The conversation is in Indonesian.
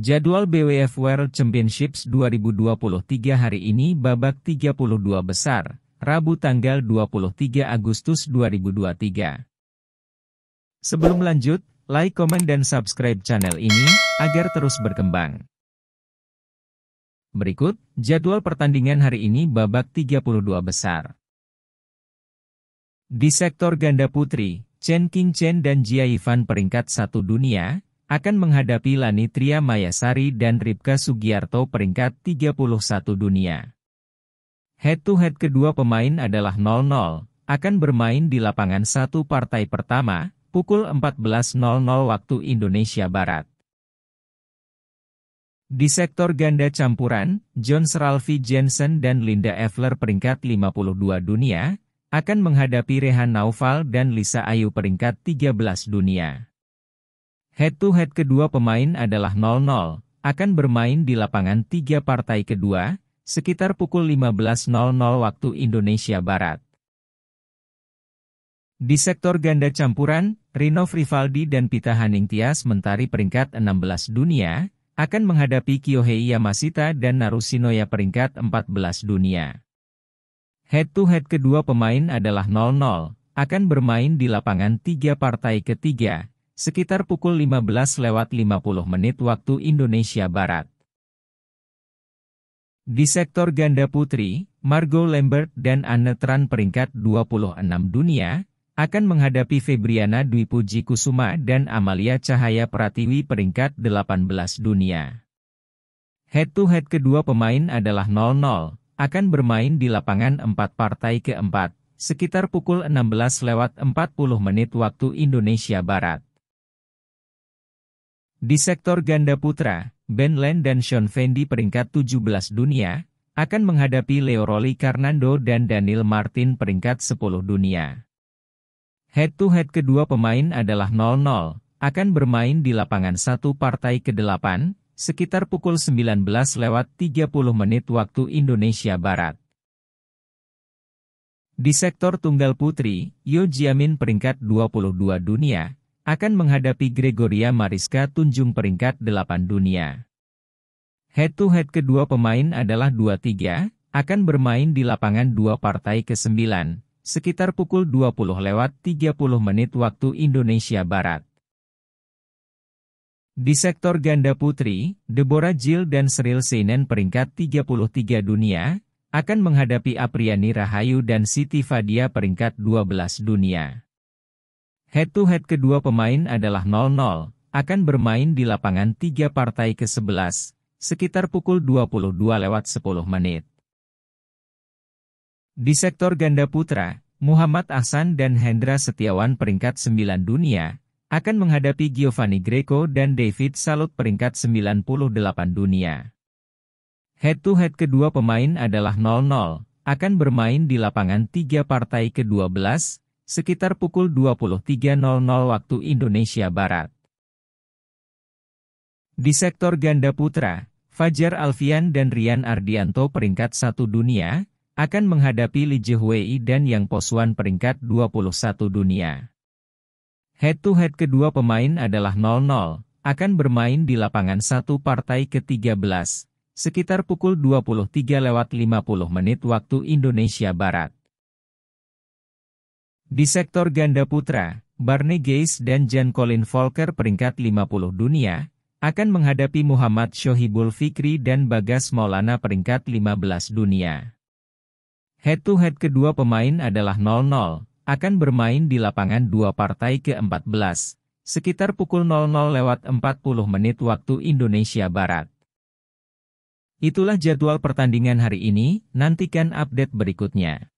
Jadwal BWF World Championships 2023 hari ini babak 32 besar, Rabu tanggal 23 Agustus 2023. Sebelum lanjut, like, komen, dan subscribe channel ini, agar terus berkembang. Berikut, jadwal pertandingan hari ini babak 32 besar. Di sektor ganda putri, Chen King Chen dan Jia Yifan peringkat satu dunia, akan menghadapi Lanitria Mayasari dan Ripka Sugiarto peringkat 31 dunia. Head-to-head -head kedua pemain adalah 0-0, akan bermain di lapangan satu partai pertama, pukul 14.00 waktu Indonesia Barat. Di sektor ganda campuran, John Ralphie Jensen dan Linda Effler peringkat 52 dunia, akan menghadapi Rehan Naufal dan Lisa Ayu peringkat 13 dunia. Head-to-head -head kedua pemain adalah 0-0, akan bermain di lapangan tiga partai kedua, sekitar pukul 15.00 waktu Indonesia Barat. Di sektor ganda campuran, Rino Rivaldi dan Pita Haningtyas mentari peringkat 16 dunia, akan menghadapi Kyohei Yamashita dan Narusinoya peringkat 14 dunia. Head-to-head -head kedua pemain adalah 0-0, akan bermain di lapangan tiga partai ketiga, sekitar pukul 15 lewat 50 menit waktu Indonesia Barat. Di sektor ganda putri, Margot Lambert dan Anne Tran peringkat 26 dunia, akan menghadapi Febriana Dwi Puji Kusuma dan Amalia Cahaya Pratiwi peringkat 18 dunia. Head-to-head -head kedua pemain adalah 0-0, akan bermain di lapangan 4 partai keempat, sekitar pukul 16 lewat 40 menit waktu Indonesia Barat. Di sektor ganda putra, Ben Len dan Sean Fendi peringkat 17 dunia, akan menghadapi Leo Roli Karnando dan Daniel Martin peringkat 10 dunia. Head-to-head kedua pemain adalah 0-0, akan bermain di lapangan satu partai ke-8, sekitar pukul 19 lewat 30 menit waktu Indonesia Barat. Di sektor tunggal putri, Yo Jiamin peringkat 22 dunia, akan menghadapi Gregoria Mariska Tunjung peringkat 8 dunia. Head to head kedua pemain adalah 2-3, akan bermain di lapangan dua partai ke-9, sekitar pukul 20 lewat 30 menit waktu Indonesia Barat. Di sektor ganda putri, Deborah Jill dan Sril Seinen peringkat 33 dunia, akan menghadapi Apriani Rahayu dan Siti Fadia peringkat 12 dunia. Head-to-head -head kedua pemain adalah 0-0, akan bermain di lapangan 3 partai ke-11, sekitar pukul 22 lewat 10 menit. Di sektor ganda putra, Muhammad Ahsan dan Hendra Setiawan peringkat 9 dunia, akan menghadapi Giovanni Greco dan David Salut peringkat 98 dunia. Head-to-head -head kedua pemain adalah 0-0, akan bermain di lapangan 3 partai ke-12, sekitar pukul 23.00 waktu Indonesia Barat. Di sektor ganda putra, Fajar Alfian dan Rian Ardianto peringkat satu dunia, akan menghadapi Li Jihui dan Yang Posuan peringkat 21 dunia. Head-to-head kedua pemain adalah 0-0, akan bermain di lapangan satu partai ke-13, sekitar pukul lewat 50 menit waktu Indonesia Barat. Di sektor ganda putra, Barney Gates dan Jan Colin Volker peringkat 50 dunia, akan menghadapi Muhammad Shohibul Fikri dan Bagas Maulana peringkat 15 dunia. Head-to-head -head kedua pemain adalah 0-0, akan bermain di lapangan dua partai ke-14, sekitar pukul 00 lewat 40 menit waktu Indonesia Barat. Itulah jadwal pertandingan hari ini, nantikan update berikutnya.